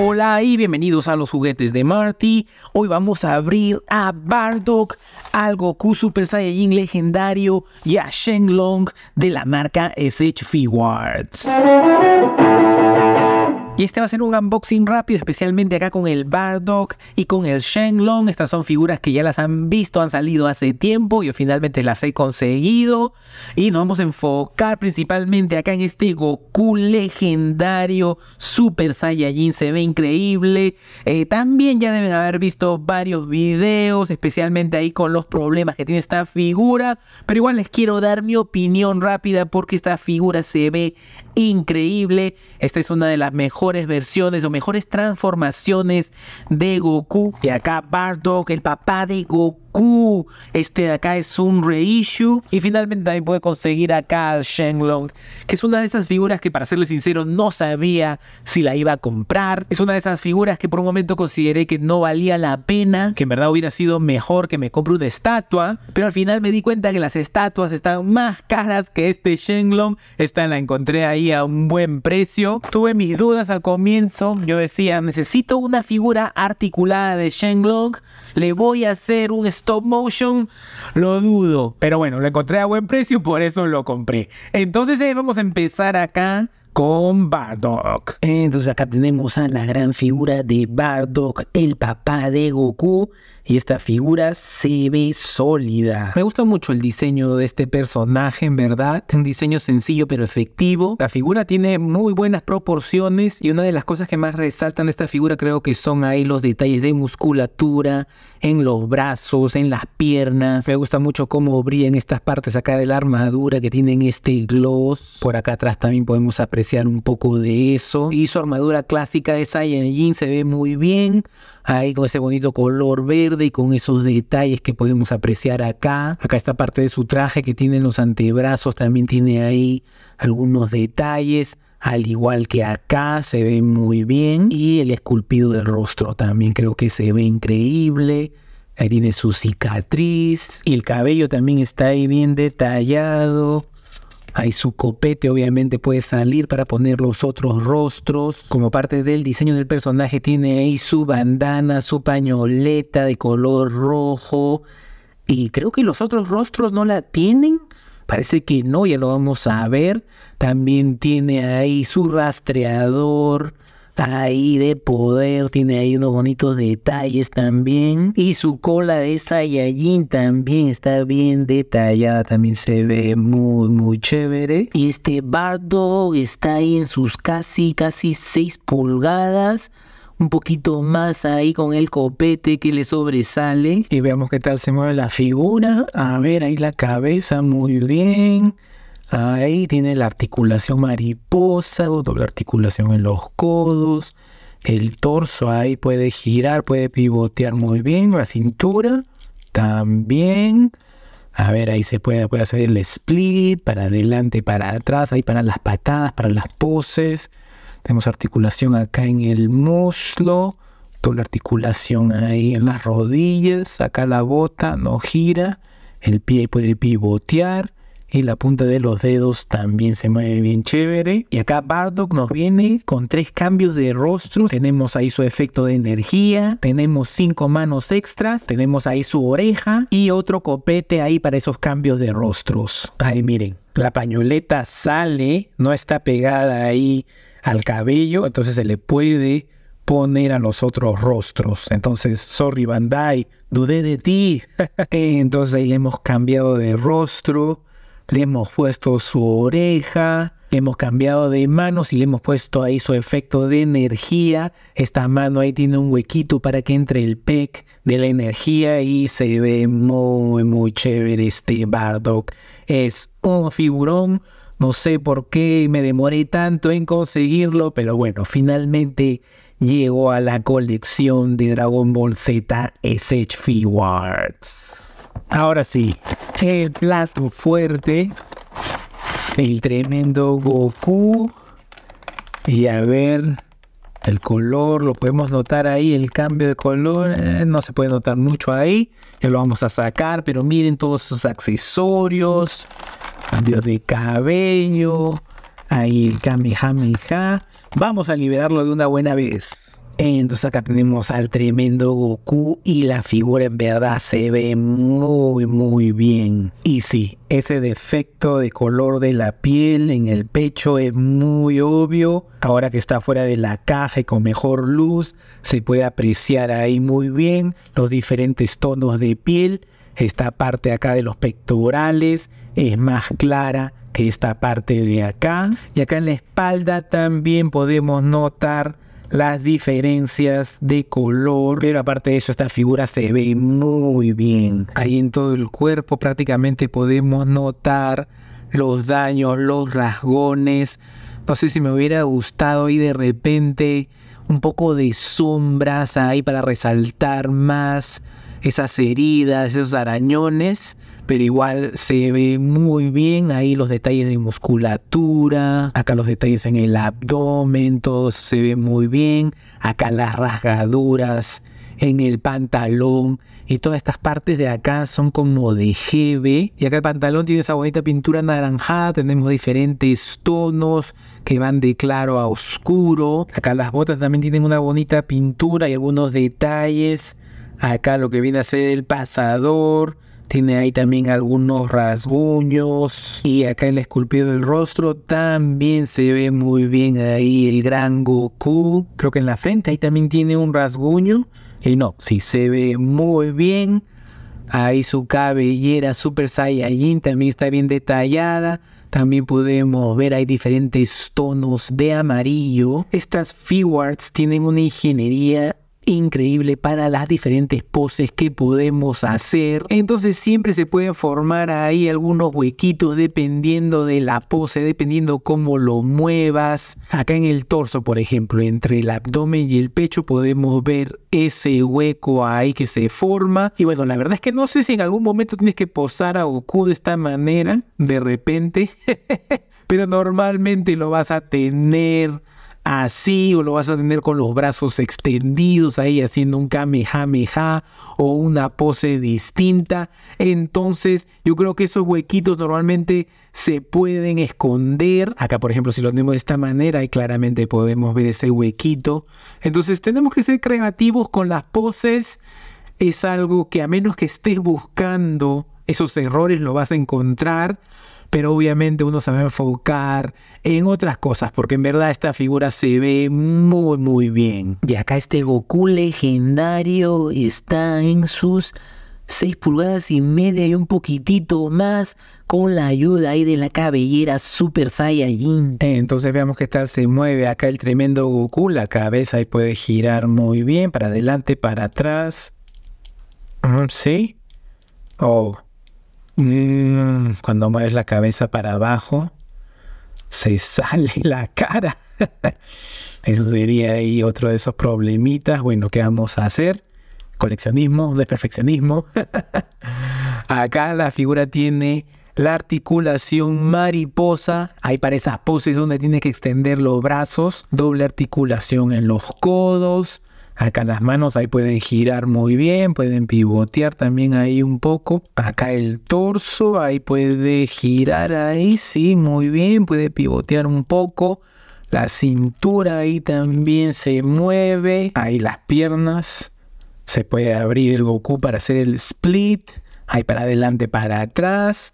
Hola y bienvenidos a los juguetes de Marty. Hoy vamos a abrir a Bardock, al Goku Super Saiyajin legendario y a Shenlong de la marca SH Figuarts. Y este va a ser un unboxing rápido, especialmente acá con el Bardock y con el Shenlong. Estas son figuras que ya las han visto, han salido hace tiempo. Yo finalmente las he conseguido. Y nos vamos a enfocar principalmente acá en este Goku legendario Super Saiyajin. Se ve increíble. Eh, también ya deben haber visto varios videos, especialmente ahí con los problemas que tiene esta figura. Pero igual les quiero dar mi opinión rápida porque esta figura se ve increíble. Esta es una de las mejores versiones o mejores transformaciones de Goku. y acá Bardock, el papá de Goku. Este de acá es un reissue. Y finalmente también puede conseguir acá Shenlong, que es una de esas figuras que para serle sincero no sabía si la iba a comprar. Es una de esas figuras que por un momento consideré que no valía la pena, que en verdad hubiera sido mejor que me compre una estatua. Pero al final me di cuenta que las estatuas están más caras que este Shenlong. Esta la encontré ahí a un buen precio. Tuve mis dudas al comienzo, yo decía, necesito una figura articulada de Shenlong, le voy a hacer un stop motion, lo dudo, pero bueno, lo encontré a buen precio, por eso lo compré. Entonces eh, vamos a empezar acá con Bardock. Entonces acá tenemos a la gran figura de Bardock, el papá de Goku, y esta figura se ve sólida. Me gusta mucho el diseño de este personaje, en verdad. Un diseño sencillo pero efectivo. La figura tiene muy buenas proporciones y una de las cosas que más resaltan de esta figura creo que son ahí los detalles de musculatura en los brazos, en las piernas. Me gusta mucho cómo brillan estas partes acá de la armadura que tienen este gloss. Por acá atrás también podemos apreciar un poco de eso. Y su armadura clásica de Saiyajin se ve muy bien ahí con ese bonito color verde y con esos detalles que podemos apreciar acá. Acá esta parte de su traje que tiene los antebrazos también tiene ahí algunos detalles al igual que acá se ve muy bien y el esculpido del rostro también creo que se ve increíble. Ahí tiene su cicatriz y el cabello también está ahí bien detallado. Ahí su copete obviamente puede salir para poner los otros rostros. Como parte del diseño del personaje tiene ahí su bandana, su pañoleta de color rojo. Y creo que los otros rostros no la tienen. Parece que no, ya lo vamos a ver. También tiene ahí su rastreador ahí de poder, tiene ahí unos bonitos detalles también. Y su cola de Saiyajin también está bien detallada, también se ve muy, muy chévere. Y este Bardo está ahí en sus casi, casi 6 pulgadas un poquito más ahí con el copete que le sobresale. Y veamos qué tal se mueve la figura. A ver, ahí la cabeza, muy bien. Ahí tiene la articulación mariposa, doble articulación en los codos, el torso ahí puede girar, puede pivotear muy bien, la cintura también. A ver, ahí se puede, puede hacer el split para adelante, para atrás, ahí para las patadas, para las poses. Tenemos articulación acá en el muslo, doble articulación ahí en las rodillas, acá la bota no gira, el pie puede pivotear y la punta de los dedos también se mueve bien chévere. Y acá Bardock nos viene con tres cambios de rostro. Tenemos ahí su efecto de energía, tenemos cinco manos extras, tenemos ahí su oreja y otro copete ahí para esos cambios de rostros. Ahí miren, la pañoleta sale, no está pegada ahí al cabello, entonces se le puede poner a los otros rostros. Entonces, sorry Bandai, dudé de ti. entonces ahí le hemos cambiado de rostro le hemos puesto su oreja, le hemos cambiado de manos y le hemos puesto ahí su efecto de energía. Esta mano ahí tiene un huequito para que entre el pec de la energía y se ve muy, muy chévere este Bardock. Es un figurón. No sé por qué me demoré tanto en conseguirlo, pero bueno, finalmente llegó a la colección de Dragon Ball Z SH Figuarts. Ahora sí, el plato fuerte, el tremendo Goku. Y a ver, el color, lo podemos notar ahí, el cambio de color, eh, no se puede notar mucho ahí. lo vamos a sacar, pero miren todos esos accesorios, cambio de cabello, ahí el kamehameha. Vamos a liberarlo de una buena vez. Entonces acá tenemos al tremendo Goku y la figura en verdad se ve muy muy bien. Y sí, ese defecto de color de la piel en el pecho es muy obvio. Ahora que está fuera de la caja y con mejor luz, se puede apreciar ahí muy bien los diferentes tonos de piel. Esta parte acá de los pectorales es más clara que esta parte de acá. Y acá en la espalda también podemos notar las diferencias de color, pero aparte de eso esta figura se ve muy bien. Ahí en todo el cuerpo prácticamente podemos notar los daños, los rasgones. No sé si me hubiera gustado y de repente un poco de sombras ahí para resaltar más esas heridas, esos arañones pero igual se ve muy bien ahí los detalles de musculatura, acá los detalles en el abdomen, todo se ve muy bien, acá las rasgaduras en el pantalón y todas estas partes de acá son como de GB y acá el pantalón tiene esa bonita pintura anaranjada. tenemos diferentes tonos que van de claro a oscuro, acá las botas también tienen una bonita pintura y algunos detalles, acá lo que viene a ser el pasador, tiene ahí también algunos rasguños. Y acá en el esculpido del rostro también se ve muy bien ahí el gran Goku. Creo que en la frente ahí también tiene un rasguño. Y no, sí se ve muy bien. Ahí su cabellera Super Saiyajin también está bien detallada. También podemos ver hay diferentes tonos de amarillo. Estas Fiwarts tienen una ingeniería increíble para las diferentes poses que podemos hacer. Entonces siempre se pueden formar ahí algunos huequitos dependiendo de la pose, dependiendo cómo lo muevas. Acá en el torso, por ejemplo, entre el abdomen y el pecho podemos ver ese hueco ahí que se forma. Y bueno, la verdad es que no sé si en algún momento tienes que posar a Goku de esta manera, de repente, pero normalmente lo vas a tener así o lo vas a tener con los brazos extendidos ahí haciendo un kamehameha o una pose distinta. Entonces yo creo que esos huequitos normalmente se pueden esconder. Acá por ejemplo si lo tenemos de esta manera y claramente podemos ver ese huequito. Entonces tenemos que ser creativos con las poses. Es algo que a menos que estés buscando esos errores lo vas a encontrar pero obviamente uno se va a enfocar en otras cosas, porque en verdad esta figura se ve muy, muy bien. Y acá este Goku legendario está en sus 6 pulgadas y media y un poquitito más con la ayuda ahí de la cabellera Super Saiyajin. Entonces veamos que tal se mueve acá el tremendo Goku, la cabeza ahí puede girar muy bien, para adelante, para atrás. Mm, sí. Oh, Mm, cuando mueves la cabeza para abajo, se sale la cara. Eso sería ahí otro de esos problemitas. Bueno, ¿qué vamos a hacer? Coleccionismo, desperfeccionismo. Acá la figura tiene la articulación mariposa. Hay para esas poses donde tiene que extender los brazos. Doble articulación en los codos. Acá las manos ahí pueden girar muy bien, pueden pivotear también ahí un poco. Acá el torso, ahí puede girar ahí, sí, muy bien, puede pivotear un poco. La cintura ahí también se mueve. Ahí las piernas. Se puede abrir el Goku para hacer el split. Ahí para adelante, para atrás.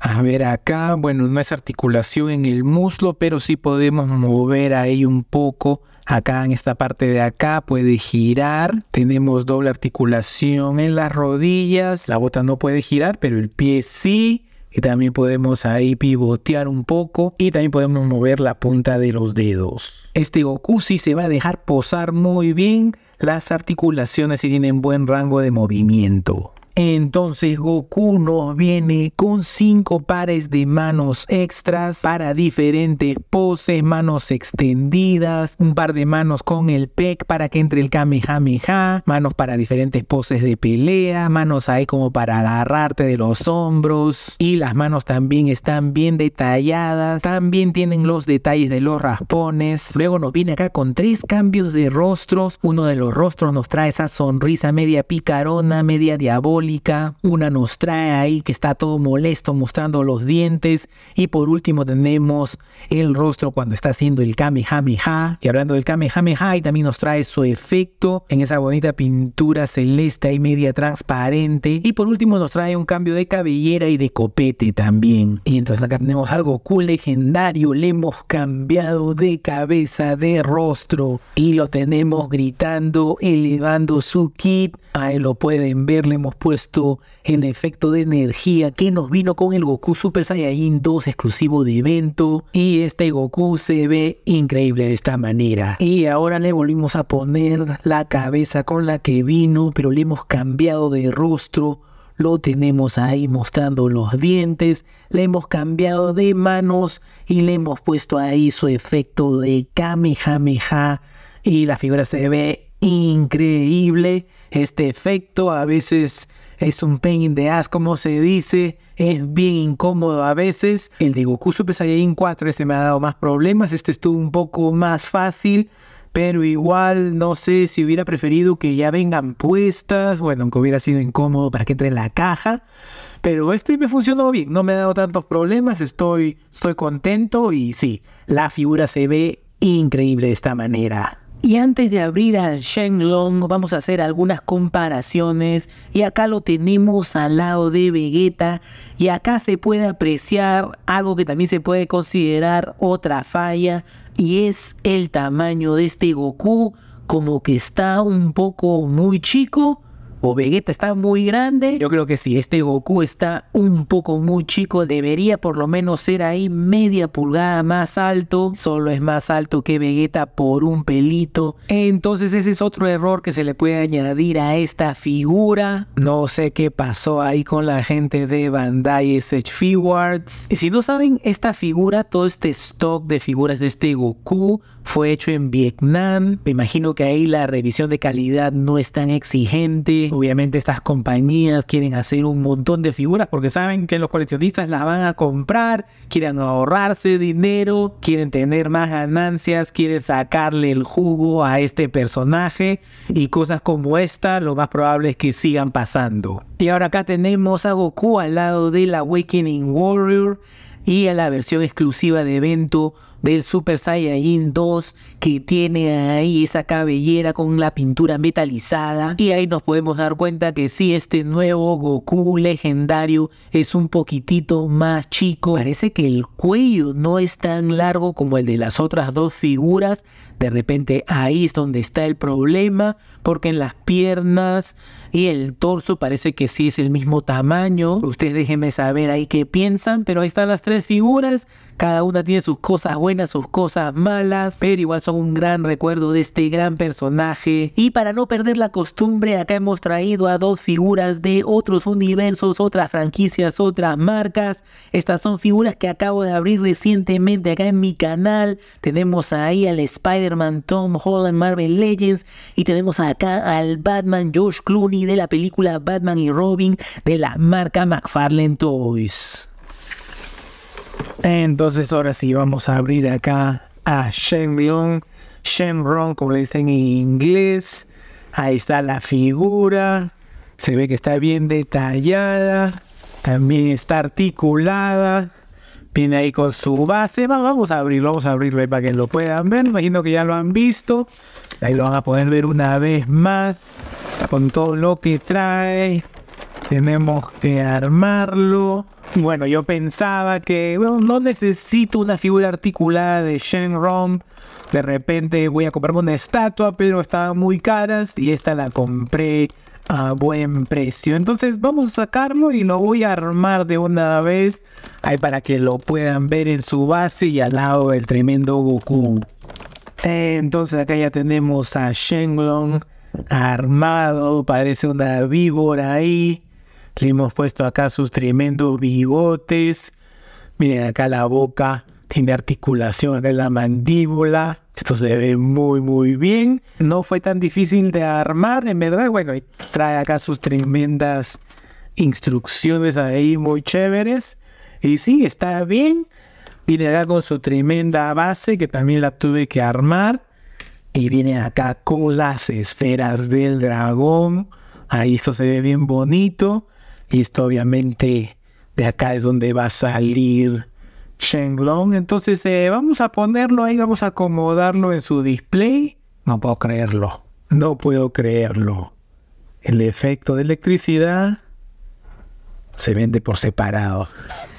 A ver acá, bueno, no es articulación en el muslo, pero sí podemos mover ahí un poco Acá en esta parte de acá puede girar. Tenemos doble articulación en las rodillas. La bota no puede girar, pero el pie sí. Y también podemos ahí pivotear un poco. Y también podemos mover la punta de los dedos. Este Goku sí se va a dejar posar muy bien. Las articulaciones y tienen buen rango de movimiento. Entonces Goku nos viene con cinco pares de manos extras para diferentes poses, manos extendidas, un par de manos con el peck para que entre el kamehameha, manos para diferentes poses de pelea, manos ahí como para agarrarte de los hombros y las manos también están bien detalladas, también tienen los detalles de los raspones. Luego nos viene acá con tres cambios de rostros, uno de los rostros nos trae esa sonrisa media picarona, media diabólica, una nos trae ahí que está todo molesto mostrando los dientes y por último tenemos el rostro cuando está haciendo el Kamehameha y hablando del Kamehameha y también nos trae su efecto en esa bonita pintura celeste y media transparente y por último nos trae un cambio de cabellera y de copete también y entonces acá tenemos algo cool legendario le hemos cambiado de cabeza de rostro y lo tenemos gritando elevando su kit ahí lo pueden ver le hemos puesto en efecto de energía que nos vino con el Goku Super Saiyan 2 exclusivo de evento. Y este Goku se ve increíble de esta manera. Y ahora le volvimos a poner la cabeza con la que vino, pero le hemos cambiado de rostro lo tenemos ahí mostrando los dientes, le hemos cambiado de manos y le hemos puesto ahí su efecto de Kamehameha y la figura se ve increíble. Este efecto a veces es un pain de as, como se dice, es bien incómodo a veces. El de Goku Super Saiyan 4 ese me ha dado más problemas, este estuvo un poco más fácil, pero igual no sé si hubiera preferido que ya vengan puestas, bueno, aunque hubiera sido incómodo para que entre en la caja, pero este me funcionó bien, no me ha dado tantos problemas, estoy, estoy contento y sí, la figura se ve increíble de esta manera. Y antes de abrir al Shenlong, vamos a hacer algunas comparaciones. Y acá lo tenemos al lado de Vegeta. Y acá se puede apreciar algo que también se puede considerar otra falla. Y es el tamaño de este Goku. Como que está un poco muy chico o Vegeta está muy grande. Yo creo que si este Goku está un poco muy chico. Debería por lo menos ser ahí media pulgada más alto. Solo es más alto que Vegeta por un pelito. Entonces ese es otro error que se le puede añadir a esta figura. No sé qué pasó ahí con la gente de Bandai SH Y si no saben, esta figura, todo este stock de figuras de este Goku fue hecho en Vietnam. Me imagino que ahí la revisión de calidad no es tan exigente. Obviamente estas compañías quieren hacer un montón de figuras porque saben que los coleccionistas las van a comprar, quieren ahorrarse dinero, quieren tener más ganancias, quieren sacarle el jugo a este personaje y cosas como esta lo más probable es que sigan pasando. Y ahora acá tenemos a Goku al lado del Awakening Warrior y a la versión exclusiva de evento del Super Saiyan 2 que tiene ahí esa cabellera con la pintura metalizada y ahí nos podemos dar cuenta que sí, este nuevo Goku legendario es un poquitito más chico. Parece que el cuello no es tan largo como el de las otras dos figuras. De repente ahí es donde está el problema porque en las piernas y el torso parece que sí es el mismo tamaño. Ustedes déjenme saber ahí qué piensan, pero ahí están las tres figuras. Cada una tiene sus cosas buenas sus cosas malas, pero igual son un gran recuerdo de este gran personaje. Y para no perder la costumbre, acá hemos traído a dos figuras de otros universos, otras franquicias, otras marcas. Estas son figuras que acabo de abrir recientemente acá en mi canal. Tenemos ahí al Spider-Man Tom Holland Marvel Legends y tenemos acá al Batman Josh Clooney de la película Batman y Robin de la marca McFarlane Toys. Entonces ahora sí vamos a abrir acá a Shenlong, Shenron como le dicen en inglés. Ahí está la figura, se ve que está bien detallada, también está articulada. Viene ahí con su base. Vamos a abrirlo, vamos a abrirlo para que lo puedan ver. Imagino que ya lo han visto. Ahí lo van a poder ver una vez más. Con todo lo que trae. Tenemos que armarlo. Bueno, yo pensaba que bueno, no necesito una figura articulada de Shenron. De repente voy a comprarme una estatua, pero estaban muy caras y esta la compré a buen precio. Entonces vamos a sacarlo y lo voy a armar de una vez ahí para que lo puedan ver en su base y al lado del tremendo Goku. Eh, entonces acá ya tenemos a Shenron armado, parece una víbora ahí. Le hemos puesto acá sus tremendos bigotes. Miren acá la boca tiene articulación acá en la mandíbula. Esto se ve muy, muy bien. No fue tan difícil de armar, en verdad. Bueno, trae acá sus tremendas instrucciones ahí muy chéveres. Y sí, está bien. Viene acá con su tremenda base que también la tuve que armar. Y viene acá con las esferas del dragón. Ahí esto se ve bien bonito. Y esto obviamente de acá es donde va a salir Shenlong. Entonces eh, vamos a ponerlo ahí, vamos a acomodarlo en su display. No puedo creerlo. No puedo creerlo. El efecto de electricidad se vende por separado.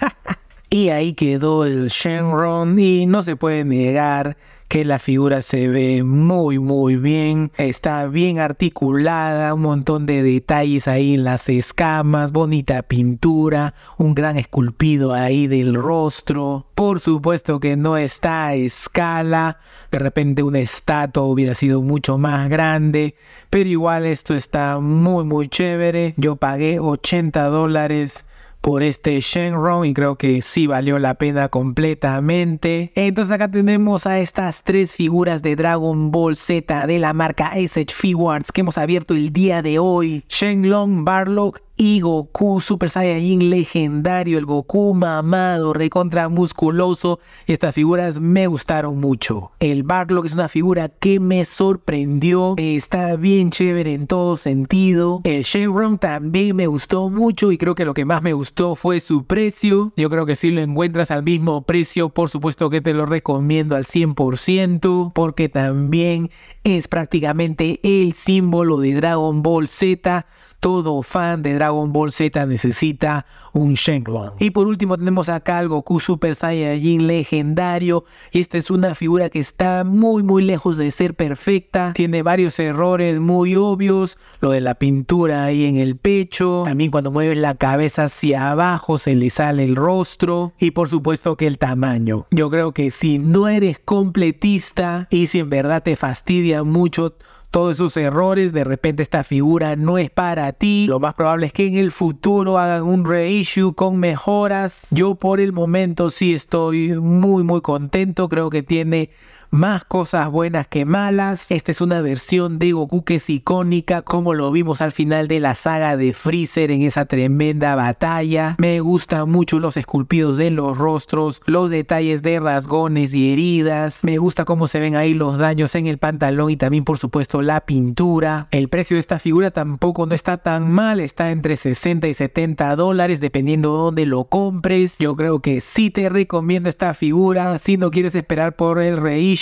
y ahí quedó el Shenron y no se puede negar que la figura se ve muy muy bien, está bien articulada, un montón de detalles ahí en las escamas, bonita pintura, un gran esculpido ahí del rostro. Por supuesto que no está a escala, de repente una estatua hubiera sido mucho más grande, pero igual esto está muy muy chévere. Yo pagué 80 dólares por este Shenron y creo que sí valió la pena completamente. Entonces acá tenemos a estas tres figuras de Dragon Ball Z de la marca SH Figuarts que hemos abierto el día de hoy. Shenlong, Barlock y Goku Super Saiyan legendario, el Goku mamado, recontra musculoso. Estas figuras me gustaron mucho. El Barlock es una figura que me sorprendió, está bien chévere en todo sentido. El Shenron también me gustó mucho y creo que lo que más me gustó fue su precio. Yo creo que si lo encuentras al mismo precio, por supuesto que te lo recomiendo al 100% porque también es prácticamente el símbolo de Dragon Ball Z todo fan de Dragon Ball Z necesita un Shenlong. Y por último tenemos acá al Goku Super Saiyajin legendario. Y esta es una figura que está muy muy lejos de ser perfecta. Tiene varios errores muy obvios. Lo de la pintura ahí en el pecho. También cuando mueves la cabeza hacia abajo se le sale el rostro. Y por supuesto que el tamaño. Yo creo que si no eres completista y si en verdad te fastidia mucho todos esos errores, de repente esta figura no es para ti, lo más probable es que en el futuro hagan un reissue con mejoras. Yo por el momento sí estoy muy muy contento, creo que tiene más cosas buenas que malas. Esta es una versión de Goku que es icónica, como lo vimos al final de la saga de Freezer en esa tremenda batalla. Me gustan mucho los esculpidos de los rostros, los detalles de rasgones y heridas. Me gusta cómo se ven ahí los daños en el pantalón y también por supuesto la pintura. El precio de esta figura tampoco no está tan mal, está entre 60 y 70 dólares dependiendo de dónde lo compres. Yo creo que sí te recomiendo esta figura si no quieres esperar por el reissue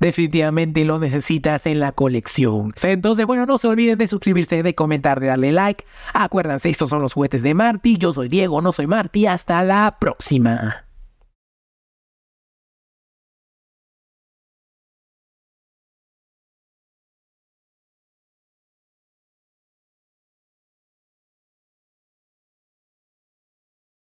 definitivamente lo necesitas en la colección. Entonces, bueno, no se olviden de suscribirse, de comentar, de darle like. Acuérdense, estos son los juguetes de Marty. Yo soy Diego, no soy Marty. Hasta la próxima.